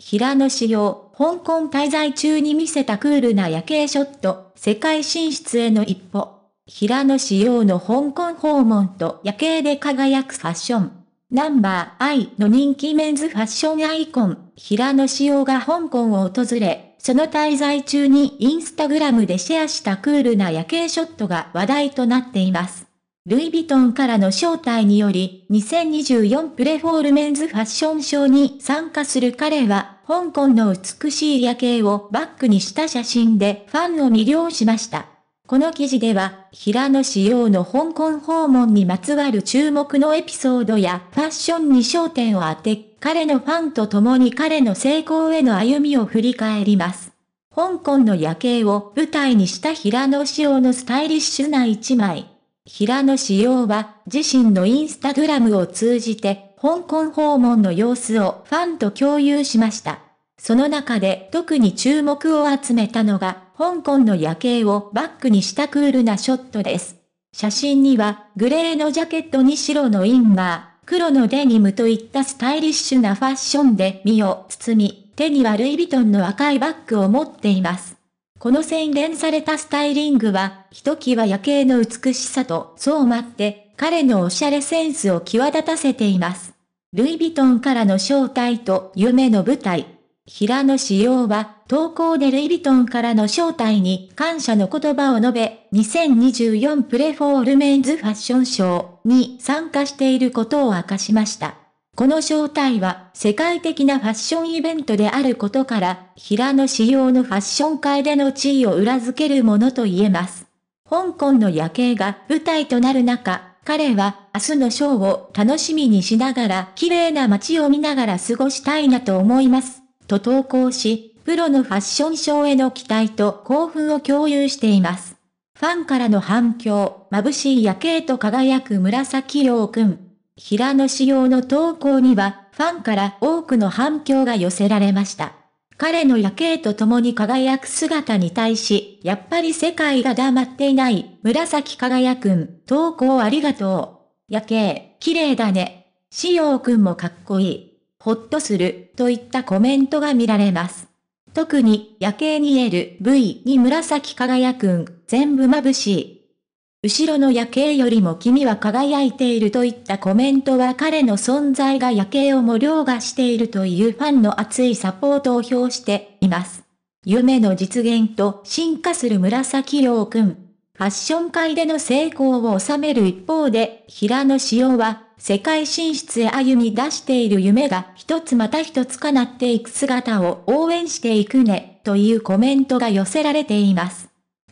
平野紫耀、香港滞在中に見せたクールな夜景ショット、世界進出への一歩。平野紫耀の香港訪問と夜景で輝くファッション。ナンバー I の人気メンズファッションアイコン、平野紫耀が香港を訪れ、その滞在中にインスタグラムでシェアしたクールな夜景ショットが話題となっています。ルイ・ヴィトンからの招待により、2024プレフォールメンズファッションショーに参加する彼は、香港の美しい夜景をバックにした写真でファンを魅了しました。この記事では、平野紫耀の香港訪問にまつわる注目のエピソードやファッションに焦点を当て、彼のファンと共に彼の成功への歩みを振り返ります。香港の夜景を舞台にした平野紫耀のスタイリッシュな一枚。平野紫耀は自身のインスタグラムを通じて香港訪問の様子をファンと共有しました。その中で特に注目を集めたのが香港の夜景をバックにしたクールなショットです。写真にはグレーのジャケットに白のインマー、黒のデニムといったスタイリッシュなファッションで身を包み、手にはルイ・ヴィトンの赤いバッグを持っています。この洗練されたスタイリングは、ひときわ夜景の美しさとそう待って、彼のおしゃれセンスを際立たせています。ルイ・ヴィトンからの招待と夢の舞台。平野紫耀は、投稿でルイ・ヴィトンからの招待に感謝の言葉を述べ、2024プレフォールメンズファッションショーに参加していることを明かしました。この正体は世界的なファッションイベントであることから、平野仕様のファッション界での地位を裏付けるものと言えます。香港の夜景が舞台となる中、彼は明日のショーを楽しみにしながら綺麗な街を見ながら過ごしたいなと思います。と投稿し、プロのファッションショーへの期待と興奮を共有しています。ファンからの反響、眩しい夜景と輝く紫陽くん。平野仕様の投稿には、ファンから多くの反響が寄せられました。彼の夜景と共に輝く姿に対し、やっぱり世界が黙っていない、紫輝くん、投稿ありがとう。夜景、綺麗だね。仕様くんもかっこいい。ほっとする、といったコメントが見られます。特に、夜景に得る V に紫輝くん、全部眩しい。後ろの夜景よりも君は輝いているといったコメントは彼の存在が夜景をも凌駕しているというファンの熱いサポートを表しています。夢の実現と進化する紫陽君。ファッション界での成功を収める一方で、平野紫耀は、世界進出へ歩み出している夢が一つまた一つ叶っていく姿を応援していくね、というコメントが寄せられています。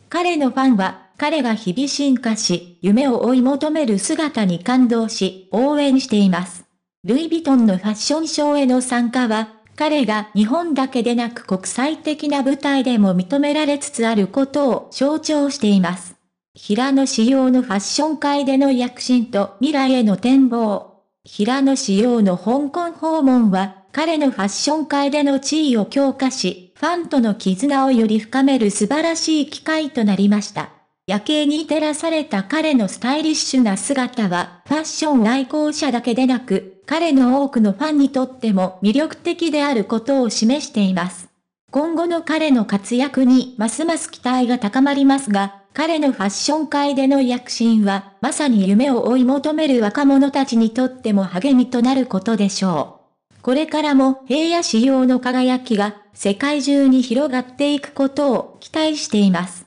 彼のファンは、彼が日々進化し、夢を追い求める姿に感動し、応援しています。ルイ・ヴィトンのファッションショーへの参加は、彼が日本だけでなく国際的な舞台でも認められつつあることを象徴しています。平野仕様のファッション界での躍進と未来への展望。平野仕様の香港訪問は、彼のファッション界での地位を強化し、ファンとの絆をより深める素晴らしい機会となりました。夜景に照らされた彼のスタイリッシュな姿は、ファッション愛好者だけでなく、彼の多くのファンにとっても魅力的であることを示しています。今後の彼の活躍にますます期待が高まりますが、彼のファッション界での躍進は、まさに夢を追い求める若者たちにとっても励みとなることでしょう。これからも平野仕様の輝きが世界中に広がっていくことを期待しています。